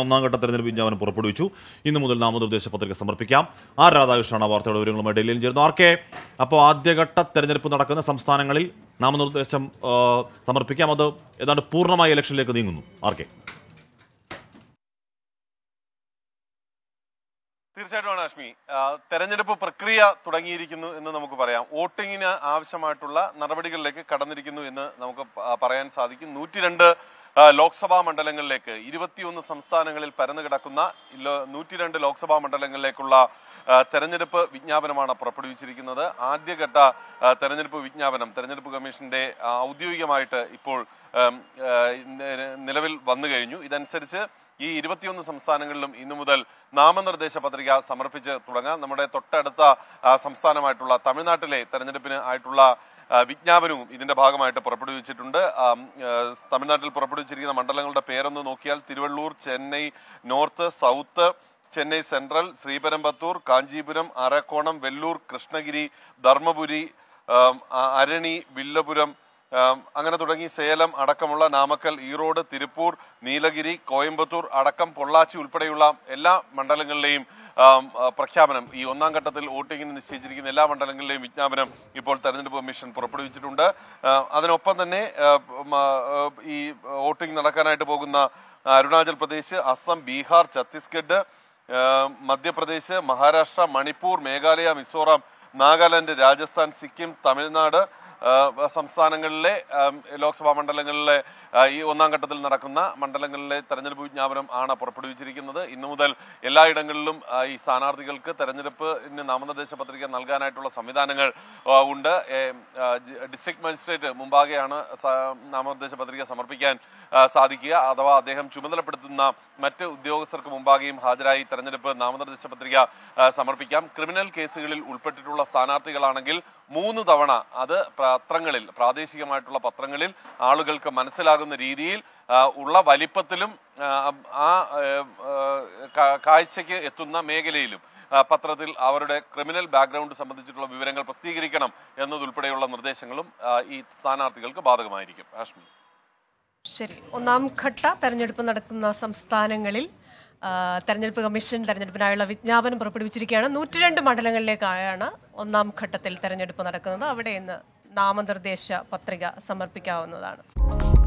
ഒന്നാം ഘട്ട തെരഞ്ഞെടുപ്പ് വിജ്ഞാപനം പുറപ്പെടുവിച്ചു ഇന്ന് മുതൽ നാമനിർദ്ദേശ പത്രിക സമർപ്പിക്കാം ആർ രാധാകൃഷ്ണനാണ് വാർത്തയുടെ വിവരങ്ങളുമായി ഡൽഹിയിൽ ചേരുന്നു ആർ കെ അപ്പോൾ ആദ്യഘട്ട തെരഞ്ഞെടുപ്പ് നടക്കുന്ന സംസ്ഥാനങ്ങളിൽ നാമനിർദ്ദേശം സമർപ്പിക്കാം അത് ഏതാണ്ട് പൂർണ്ണമായ ഇലക്ഷനിലേക്ക് നീങ്ങുന്നു ആർ കെ തീർച്ചയായിട്ടും അശ്മി തെരഞ്ഞെടുപ്പ് പ്രക്രിയ തുടങ്ങിയിരിക്കുന്നു എന്ന് നമുക്ക് പറയാം വോട്ടിങ്ങിന് ആവശ്യമായിട്ടുള്ള നടപടികളിലേക്ക് കടന്നിരിക്കുന്നു എന്ന് നമുക്ക് പറയാൻ സാധിക്കും രണ്ട് ലോക്സഭാ മണ്ഡലങ്ങളിലേക്ക് ഇരുപത്തിയൊന്ന് സംസ്ഥാനങ്ങളിൽ പരന്നു കിടക്കുന്ന രണ്ട് ലോക്സഭാ മണ്ഡലങ്ങളിലേക്കുള്ള തെരഞ്ഞെടുപ്പ് വിജ്ഞാപനമാണ് പുറപ്പെടുവിച്ചിരിക്കുന്നത് ആദ്യഘട്ട തെരഞ്ഞെടുപ്പ് വിജ്ഞാപനം തെരഞ്ഞെടുപ്പ് കമ്മീഷന്റെ ഔദ്യോഗികമായിട്ട് ഇപ്പോൾ നിലവിൽ വന്നു കഴിഞ്ഞു ഇതനുസരിച്ച് ഈ ഇരുപത്തിയൊന്ന് സംസ്ഥാനങ്ങളിലും ഇന്നു മുതൽ നാമനിർദ്ദേശ പത്രിക സമർപ്പിച്ച് തുടങ്ങാം നമ്മുടെ തൊട്ടടുത്ത സംസ്ഥാനമായിട്ടുള്ള തമിഴ്നാട്ടിലെ തെരഞ്ഞെടുപ്പിന് ആയിട്ടുള്ള വിജ്ഞാപനവും ഇതിന്റെ ഭാഗമായിട്ട് പുറപ്പെടുവിച്ചിട്ടുണ്ട് തമിഴ്നാട്ടിൽ പുറപ്പെടുവിച്ചിരിക്കുന്ന മണ്ഡലങ്ങളുടെ പേരൊന്ന് നോക്കിയാൽ Tiruvallur Chennai north south Chennai central Sriperumbudur Kanchipuram Arakkonam Vellore Krishnagiri Dharmapuri Arani Villupuram അങ്ങനെ തുടങ്ങി സേലം അടക്കമുള്ള നാമക്കൽ ഈറോഡ് തിരുപ്പൂർ നീലഗിരി കോയമ്പത്തൂർ അടക്കം പൊള്ളാച്ചി ഉൾപ്പെടെയുള്ള എല്ലാ മണ്ഡലങ്ങളിലെയും പ്രഖ്യാപനം ഈ ഒന്നാം ഘട്ടത്തിൽ വോട്ടിങ്ങിന് നിശ്ചയിച്ചിരിക്കുന്ന എല്ലാ മണ്ഡലങ്ങളിലെയും വിജ്ഞാപനം ഇപ്പോൾ തെരഞ്ഞെടുപ്പ് കമ്മീഷൻ പുറപ്പെടുവിച്ചിട്ടുണ്ട് അതിനൊപ്പം തന്നെ ഈ വോട്ടിംഗ് നടക്കാനായിട്ട് പോകുന്ന അരുണാചൽ പ്രദേശ് അസം ബീഹാർ ഛത്തീസ്ഗഡ് മധ്യപ്രദേശ് മഹാരാഷ്ട്ര മണിപ്പൂർ മേഘാലയ മിസോറാം നാഗാലാൻഡ് രാജസ്ഥാൻ സിക്കിം തമിഴ്നാട് സംസ്ഥാനങ്ങളിലെ ലോക്സഭാ മണ്ഡലങ്ങളിലെ ഈ ഒന്നാം ഘട്ടത്തിൽ നടക്കുന്ന മണ്ഡലങ്ങളിലെ തെരഞ്ഞെടുപ്പ് വിജ്ഞാപനം ആണ് പുറപ്പെടുവിച്ചിരിക്കുന്നത് ഇന്നു മുതൽ എല്ലായിടങ്ങളിലും ഈ സ്ഥാനാർത്ഥികൾക്ക് തെരഞ്ഞെടുപ്പിന് നാമനിർദ്ദേശ പത്രിക നൽകാനായിട്ടുള്ള സംവിധാനങ്ങൾ ഉണ്ട് ഡിസ്ട്രിക്ട് മജിസ്ട്രേറ്റ് മുമ്പാകെയാണ് നാമനിർദ്ദേശ പത്രിക സമർപ്പിക്കാൻ സാധിക്കുക അഥവാ അദ്ദേഹം ചുമതലപ്പെടുത്തുന്ന മറ്റ് ഉദ്യോഗസ്ഥർക്ക് മുമ്പാകെയും ഹാജരായി തെരഞ്ഞെടുപ്പ് നാമനിർദ്ദേശ പത്രിക സമർപ്പിക്കാം ക്രിമിനൽ കേസുകളിൽ ഉൾപ്പെട്ടിട്ടുള്ള സ്ഥാനാർത്ഥികളാണെങ്കിൽ മൂന്ന് തവണ അത് പത്രങ്ങളിൽ പ്രാദേശികമായിട്ടുള്ള പത്രങ്ങളിൽ ആളുകൾക്ക് മനസ്സിലാകുന്ന രീതിയിൽ ഉള്ള വലിപ്പത്തിലും ആ കാഴ്ചയ്ക്ക് എത്തുന്ന മേഖലയിലും പത്രത്തിൽ അവരുടെ ക്രിമിനൽ ബാക്ക്ഗ്രൗണ്ട് സംബന്ധിച്ചിട്ടുള്ള വിവരങ്ങൾ പ്രസിദ്ധീകരിക്കണം എന്നതുൾപ്പെടെയുള്ള നിർദ്ദേശങ്ങളും ഈ സ്ഥാനാർത്ഥികൾക്ക് ബാധകമായിരിക്കും ഹാഷ്മി ശരി ഒന്നാം ഘട്ട തെരഞ്ഞെടുപ്പ് നടക്കുന്ന സംസ്ഥാനങ്ങളിൽ തെരഞ്ഞെടുപ്പ് കമ്മീഷൻ തെരഞ്ഞെടുപ്പിനായുള്ള വിജ്ഞാപനം പുറപ്പെടുവിച്ചിരിക്കുകയാണ് രണ്ട് മണ്ഡലങ്ങളിലേക്കാണ് ഒന്നാം ഘട്ടത്തിൽ തെരഞ്ഞെടുപ്പ് നടക്കുന്നത് അവിടെ ഇന്ന് നാമനിർദ്ദേശ പത്രിക സമർപ്പിക്കാവുന്നതാണ്